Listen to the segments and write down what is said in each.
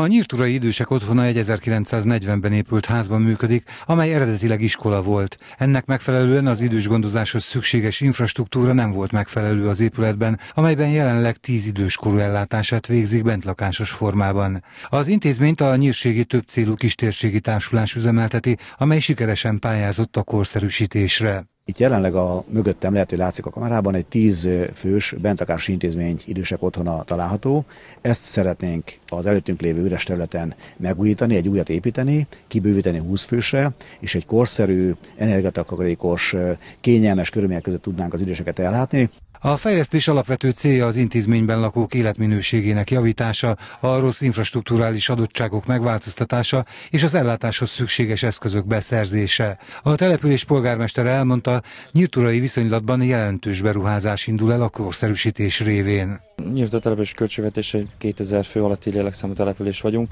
A Nyírturai Idősek Otthona egy 1940-ben épült házban működik, amely eredetileg iskola volt. Ennek megfelelően az idős gondozáshoz szükséges infrastruktúra nem volt megfelelő az épületben, amelyben jelenleg 10 időskorú ellátását végzik bentlakásos formában. Az intézményt a Nyírségi Több Célú Kistérségi Társulás üzemelteti, amely sikeresen pályázott a korszerűsítésre. Itt jelenleg a mögöttem lehet, hogy látszik a kamerában, egy tíz fős bentakás intézmény idősek otthona található. Ezt szeretnénk az előttünk lévő üres területen megújítani, egy újat építeni, kibővíteni 20 fősre, és egy korszerű, energiatakarékos, kényelmes körülmények között tudnánk az időseket ellátni. A fejlesztés alapvető célja az intézményben lakók életminőségének javítása, a rossz infrastruktúrális adottságok megváltoztatása és az ellátáshoz szükséges eszközök beszerzése. A település polgármestere elmondta, nyírturai viszonylatban jelentős beruházás indul el a korszerűsítés révén. Nyírt a település költségvetése 2000 fő alatti lélekszámú település vagyunk.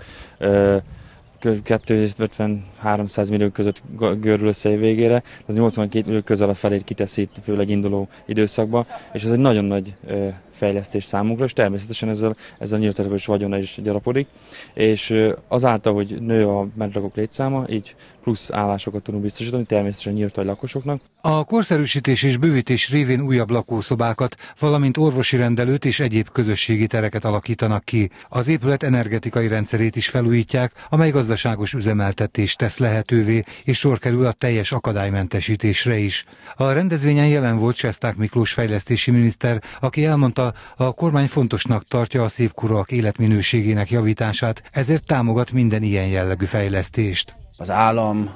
250-300 millió között görül össze végére, az 82 millió közel a felét kiteszít, főleg induló időszakba, és ez egy nagyon nagy fejlesztés számunkra, és természetesen ezzel, ezzel nyíltatókos vagyona is gyarapodik, és azáltal, hogy nő a medlagok létszáma, így plusz állásokat tudunk biztosítani, természetesen a lakosoknak. A korszerűsítés és bővítés révén újabb lakószobákat, valamint orvosi rendelőt és egyéb közösségi tereket alakítanak ki. Az épület energetikai rendszerét is felújítják, amely gazdaságos üzemeltetést tesz lehetővé, és sor kerül a teljes akadálymentesítésre is. A rendezvényen jelen volt Sesták Miklós fejlesztési miniszter, aki elmondta, a kormány fontosnak tartja a szépkorúak életminőségének javítását, ezért támogat minden ilyen jellegű fejlesztést. Az állam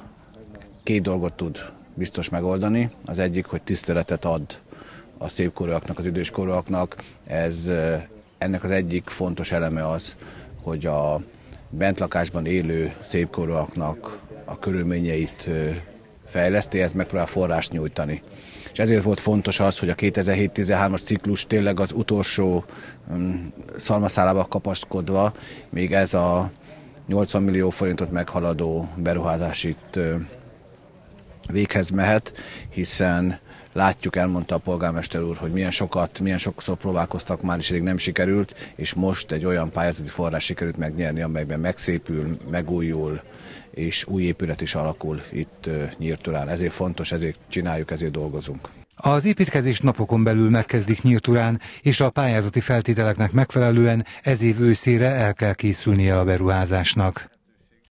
két dolgot tud biztos megoldani. Az egyik, hogy tiszteletet ad a szépkorúaknak, az időskorúaknak. Ez, ennek az egyik fontos eleme az, hogy a bentlakásban élő szépkorúaknak a körülményeit fejleszti, ez megpróbál forrást nyújtani. És ezért volt fontos az, hogy a 2007-13-as ciklus tényleg az utolsó mm, szalmaszálába kapaszkodva még ez a 80 millió forintot meghaladó beruházás itt véghez mehet, hiszen látjuk, elmondta a polgármester úr, hogy milyen sokat, milyen sokszor próbálkoztak már, és eddig nem sikerült, és most egy olyan pályázati forrás sikerült megnyerni, amelyben megszépül, megújul, és új épület is alakul itt Nyírturán. Ezért fontos, ezért csináljuk, ezért dolgozunk. Az építkezés napokon belül megkezdik Nyírturán, és a pályázati feltételeknek megfelelően ez év őszére el kell készülnie a beruházásnak.